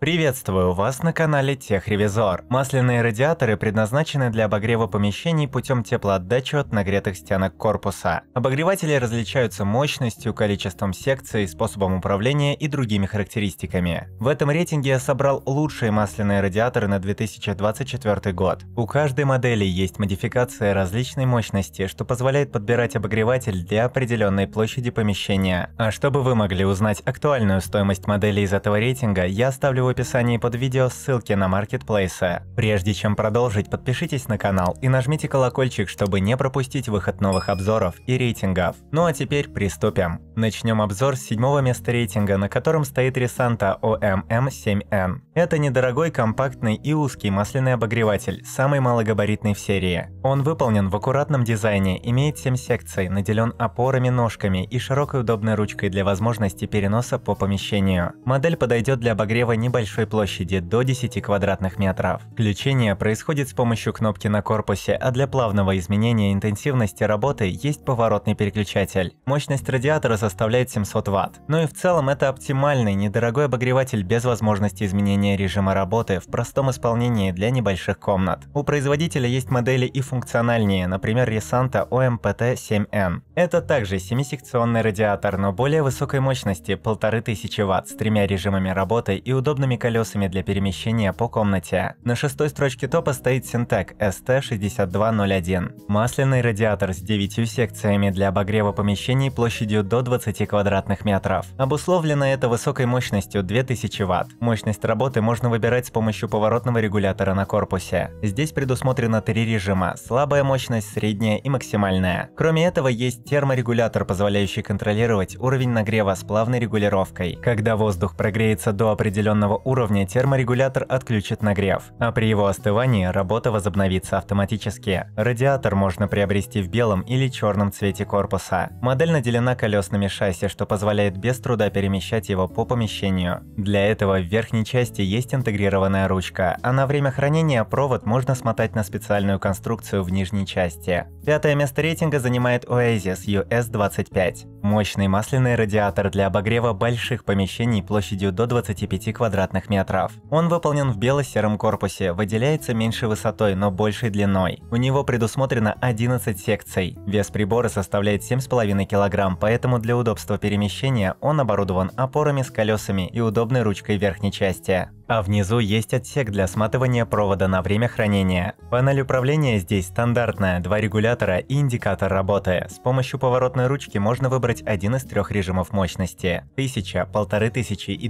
Приветствую вас на канале Техревизор. Масляные радиаторы предназначены для обогрева помещений путем теплоотдачи от нагретых стенок корпуса. Обогреватели различаются мощностью, количеством секций, способом управления и другими характеристиками. В этом рейтинге я собрал лучшие масляные радиаторы на 2024 год. У каждой модели есть модификация различной мощности, что позволяет подбирать обогреватель для определенной площади помещения. А чтобы вы могли узнать актуальную стоимость модели из этого рейтинга, я оставлю описании под видео ссылки на маркетплейсы. Прежде чем продолжить, подпишитесь на канал и нажмите колокольчик, чтобы не пропустить выход новых обзоров и рейтингов. Ну а теперь приступим. Начнем обзор с седьмого места рейтинга, на котором стоит Ресанта OMM7N. Это недорогой, компактный и узкий масляный обогреватель, самый малогабаритный в серии. Он выполнен в аккуратном дизайне, имеет 7 секций, наделен опорами, ножками и широкой удобной ручкой для возможности переноса по помещению. Модель подойдет для обогрева небольших большой площади до 10 квадратных метров. Включение происходит с помощью кнопки на корпусе, а для плавного изменения интенсивности работы есть поворотный переключатель. Мощность радиатора составляет 700 Вт. Ну и в целом это оптимальный, недорогой обогреватель без возможности изменения режима работы в простом исполнении для небольших комнат. У производителя есть модели и функциональнее, например, Resanta OMPT-7N. Это также семисекционный радиатор, но более высокой мощности – 1500 Вт с тремя режимами работы и удобными огромными колесами для перемещения по комнате. На шестой строчке топа стоит Синтек ST6201. Масляный радиатор с 9 секциями для обогрева помещений площадью до 20 квадратных метров. Обусловлено это высокой мощностью 2000 Вт. Мощность работы можно выбирать с помощью поворотного регулятора на корпусе. Здесь предусмотрено три режима – слабая мощность, средняя и максимальная. Кроме этого есть терморегулятор, позволяющий контролировать уровень нагрева с плавной регулировкой. Когда воздух прогреется до определенного уровня терморегулятор отключит нагрев, а при его остывании работа возобновится автоматически. Радиатор можно приобрести в белом или черном цвете корпуса. Модель наделена колесными шасси, что позволяет без труда перемещать его по помещению. Для этого в верхней части есть интегрированная ручка, а на время хранения провод можно смотать на специальную конструкцию в нижней части. Пятое место рейтинга занимает Oasis US25. Мощный масляный радиатор для обогрева больших помещений площадью до 25 квадратных квадратных метров. Он выполнен в бело-сером корпусе, выделяется меньшей высотой, но большей длиной. У него предусмотрено 11 секций. Вес прибора составляет 7,5 кг, поэтому для удобства перемещения он оборудован опорами с колесами и удобной ручкой верхней части а внизу есть отсек для сматывания провода на время хранения. Панель управления здесь стандартная, два регулятора и индикатор работы. С помощью поворотной ручки можно выбрать один из трех режимов мощности – 1000, 1500 и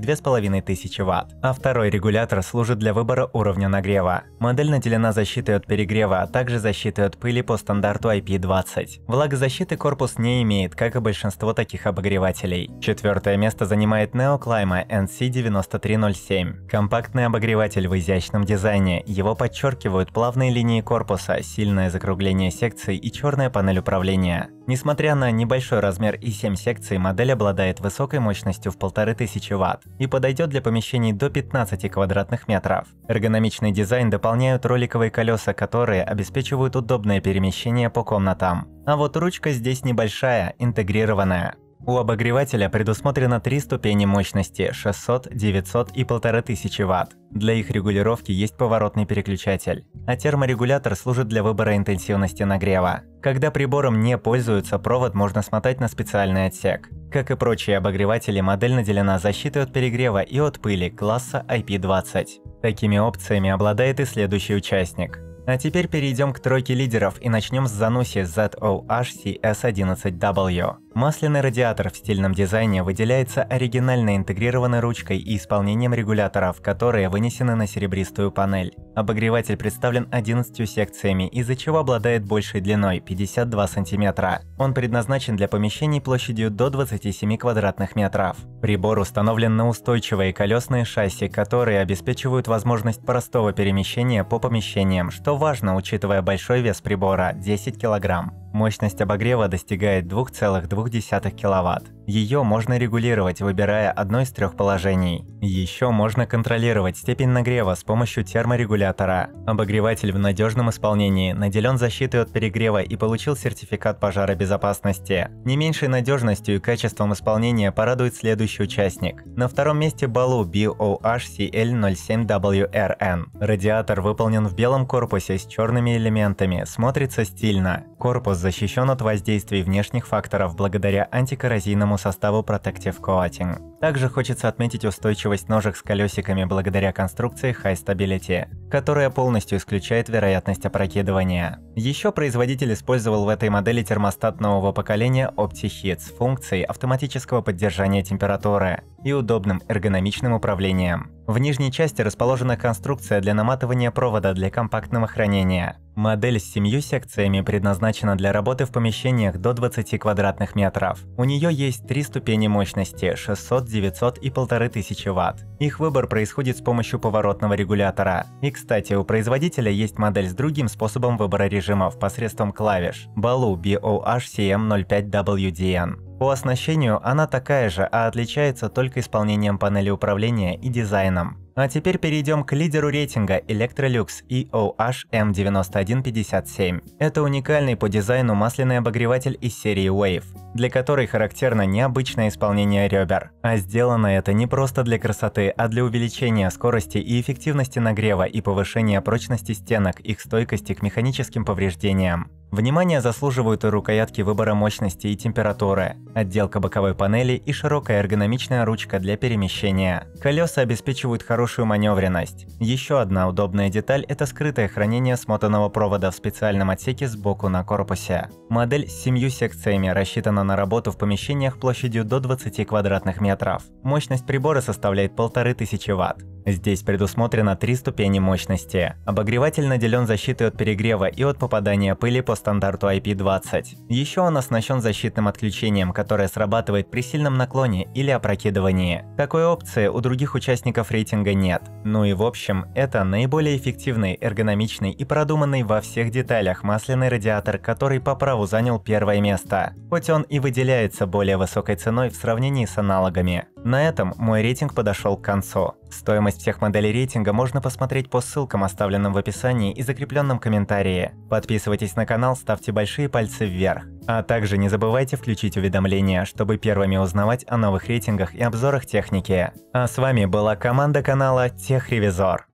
тысячи Вт. А второй регулятор служит для выбора уровня нагрева. Модель наделена защитой от перегрева, а также защитой от пыли по стандарту IP20. Влагозащиты корпус не имеет, как и большинство таких обогревателей. Четвертое место занимает Neoclima NC9307. Компактный обогреватель в изящном дизайне. Его подчеркивают плавные линии корпуса, сильное закругление секций и черная панель управления. Несмотря на небольшой размер и 7 секций, модель обладает высокой мощностью в 1500 Вт и подойдет для помещений до 15 квадратных метров. Эргономичный дизайн дополняют роликовые колеса, которые обеспечивают удобное перемещение по комнатам. А вот ручка здесь небольшая, интегрированная. У обогревателя предусмотрено три ступени мощности – 600, 900 и 1500 Вт. Для их регулировки есть поворотный переключатель, а терморегулятор служит для выбора интенсивности нагрева. Когда прибором не пользуются, провод можно смотать на специальный отсек. Как и прочие обогреватели, модель наделена защитой от перегрева и от пыли класса IP20. Такими опциями обладает и следующий участник. А теперь перейдем к тройке лидеров и начнем с Зануси ZOH-CS11W. Масляный радиатор в стильном дизайне выделяется оригинальной интегрированной ручкой и исполнением регуляторов, которые вынесены на серебристую панель. Обогреватель представлен 11 секциями, из-за чего обладает большей длиной – 52 см. Он предназначен для помещений площадью до 27 квадратных метров. Прибор установлен на устойчивые колесные шасси, которые обеспечивают возможность простого перемещения по помещениям, что важно, учитывая большой вес прибора – 10 килограмм. Мощность обогрева достигает 2,2 кВт. Ее можно регулировать, выбирая одно из трех положений. Еще можно контролировать степень нагрева с помощью терморегулятора. Обогреватель в надежном исполнении наделен защитой от перегрева и получил сертификат пожаробезопасности. Не меньшей надежностью и качеством исполнения порадует следующий участник. На втором месте Балу BOHCL07WRN. Радиатор выполнен в белом корпусе с черными элементами, смотрится стильно. Корпус защищен от воздействий внешних факторов благодаря антикоррозийному составу Protective Coating. Также хочется отметить устойчивость ножек с колесиками благодаря конструкции High Stability, которая полностью исключает вероятность опрокидывания. Еще производитель использовал в этой модели термостат нового поколения OptiHeat с функцией автоматического поддержания температуры и удобным эргономичным управлением. В нижней части расположена конструкция для наматывания провода для компактного хранения. Модель с семью секциями предназначена для работы в помещениях до 20 квадратных метров. У нее есть три ступени мощности – 600, 900 и 1500 Вт. Их выбор происходит с помощью поворотного регулятора. И, кстати, у производителя есть модель с другим способом выбора режимов посредством клавиш – BALU BOHCM05WDN. По оснащению она такая же, а отличается только исполнением панели управления и дизайном. А теперь перейдем к лидеру рейтинга Electrolux EOH M9157. Это уникальный по дизайну масляный обогреватель из серии Wave, для которой характерно необычное исполнение ребер. А сделано это не просто для красоты, а для увеличения скорости и эффективности нагрева и повышения прочности стенок, их стойкости к механическим повреждениям. Внимание заслуживают и рукоятки выбора мощности и температуры, отделка боковой панели и широкая эргономичная ручка для перемещения. Колеса обеспечивают хорошую маневренность. Еще одна удобная деталь – это скрытое хранение смотанного провода в специальном отсеке сбоку на корпусе. Модель с семью секциями рассчитана на работу в помещениях площадью до 20 квадратных метров. Мощность прибора составляет 1500 Вт. Здесь предусмотрено три ступени мощности. Обогреватель наделен защитой от перегрева и от попадания пыли после стандарту IP20. Еще он оснащен защитным отключением, которое срабатывает при сильном наклоне или опрокидывании. Такой опции у других участников рейтинга нет. Ну и в общем, это наиболее эффективный, эргономичный и продуманный во всех деталях масляный радиатор, который по праву занял первое место. Хоть он и выделяется более высокой ценой в сравнении с аналогами. На этом мой рейтинг подошел к концу. Стоимость всех моделей рейтинга можно посмотреть по ссылкам, оставленным в описании и закрепленном комментарии. Подписывайтесь на канал, канал, ставьте большие пальцы вверх. А также не забывайте включить уведомления, чтобы первыми узнавать о новых рейтингах и обзорах техники. А с вами была команда канала Техревизор.